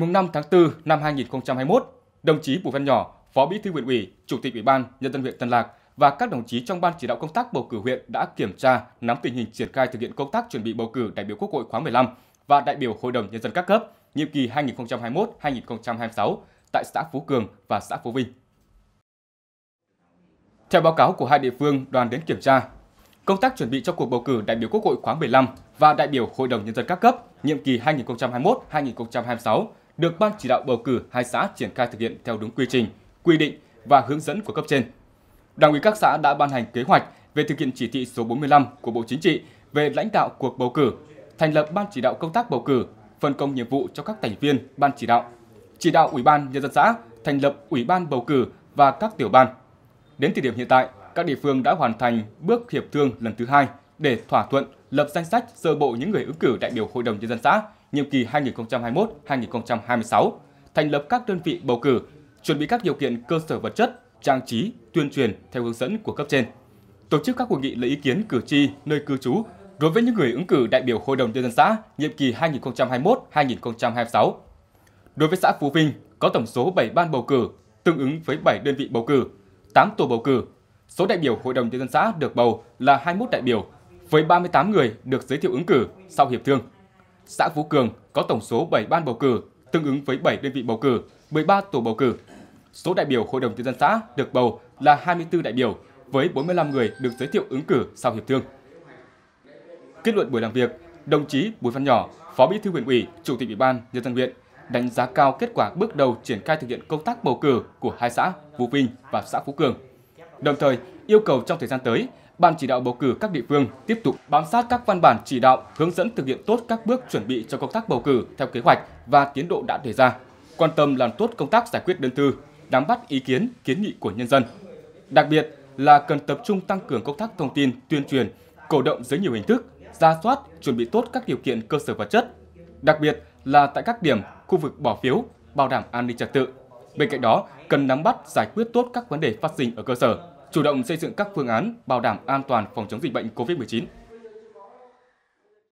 Ngày 5 tháng 4 năm 2021, đồng chí Bùi Văn Nhỏ, Phó Bí thư huyện ủy, Chủ tịch Ủy ban nhân dân huyện Tân Lạc và các đồng chí trong ban chỉ đạo công tác bầu cử huyện đã kiểm tra, nắm tình hình triển khai thực hiện công tác chuẩn bị bầu cử đại biểu Quốc hội khóa 15 và đại biểu Hội đồng nhân dân các cấp nhiệm kỳ 2021-2026 tại xã Phú Cường và xã Phú Vinh. Theo báo cáo của hai địa phương đoàn đến kiểm tra, công tác chuẩn bị cho cuộc bầu cử đại biểu Quốc hội khóa 15 và đại biểu Hội đồng nhân dân các cấp nhiệm kỳ 2021-2026 được Ban chỉ đạo bầu cử hai xã triển khai thực hiện theo đúng quy trình, quy định và hướng dẫn của cấp trên. Đảng ủy các xã đã ban hành kế hoạch về thực hiện chỉ thị số 45 của Bộ Chính trị về lãnh đạo cuộc bầu cử, thành lập Ban chỉ đạo công tác bầu cử, phân công nhiệm vụ cho các thành viên Ban chỉ đạo, chỉ đạo Ủy ban Nhân dân xã thành lập Ủy ban bầu cử và các tiểu ban. Đến thời điểm hiện tại, các địa phương đã hoàn thành bước hiệp thương lần thứ hai để thỏa thuận lập danh sách sơ bộ những người ứng cử đại biểu Hội đồng Nhân dân xã nhiệm kỳ 2021-2026, thành lập các đơn vị bầu cử, chuẩn bị các điều kiện cơ sở vật chất, trang trí, tuyên truyền theo hướng dẫn của cấp trên. Tổ chức các cuộc nghị lấy ý kiến cử tri nơi cư trú đối với những người ứng cử đại biểu Hội đồng nhân dân xã nhiệm kỳ 2021-2026. Đối với xã Phú Vinh có tổng số 7 ban bầu cử, tương ứng với 7 đơn vị bầu cử, 8 tổ bầu cử. Số đại biểu Hội đồng nhân dân xã được bầu là 21 đại biểu, với 38 người được giới thiệu ứng cử sau hiệp thương xã Phú Cường có tổng số 7 ban bầu cử, tương ứng với 7 đơn vị bầu cử, 13 tổ bầu cử. Số đại biểu Hội đồng nhân dân xã được bầu là 24 đại biểu với 45 người được giới thiệu ứng cử sau hiệp thương. Kết luận buổi làm việc, đồng chí Bùi Văn Nhỏ, Phó Bí thư huyện ủy, Chủ tịch Ủy ban nhân dân huyện đánh giá cao kết quả bước đầu triển khai thực hiện công tác bầu cử của hai xã Phú Vinh và xã Phú Cường. Đồng thời, yêu cầu trong thời gian tới, Ban chỉ đạo bầu cử các địa phương tiếp tục bám sát các văn bản chỉ đạo, hướng dẫn thực hiện tốt các bước chuẩn bị cho công tác bầu cử theo kế hoạch và tiến độ đã đề ra, quan tâm làm tốt công tác giải quyết đơn thư, nắm bắt ý kiến, kiến nghị của nhân dân. Đặc biệt là cần tập trung tăng cường công tác thông tin, tuyên truyền, cổ động dưới nhiều hình thức, ra soát, chuẩn bị tốt các điều kiện cơ sở vật chất, đặc biệt là tại các điểm, khu vực bỏ phiếu, bảo đảm an ninh trật tự. Bên cạnh đó, cần nắm bắt giải quyết tốt các vấn đề phát sinh ở cơ sở, chủ động xây dựng các phương án bảo đảm an toàn phòng chống dịch bệnh COVID-19.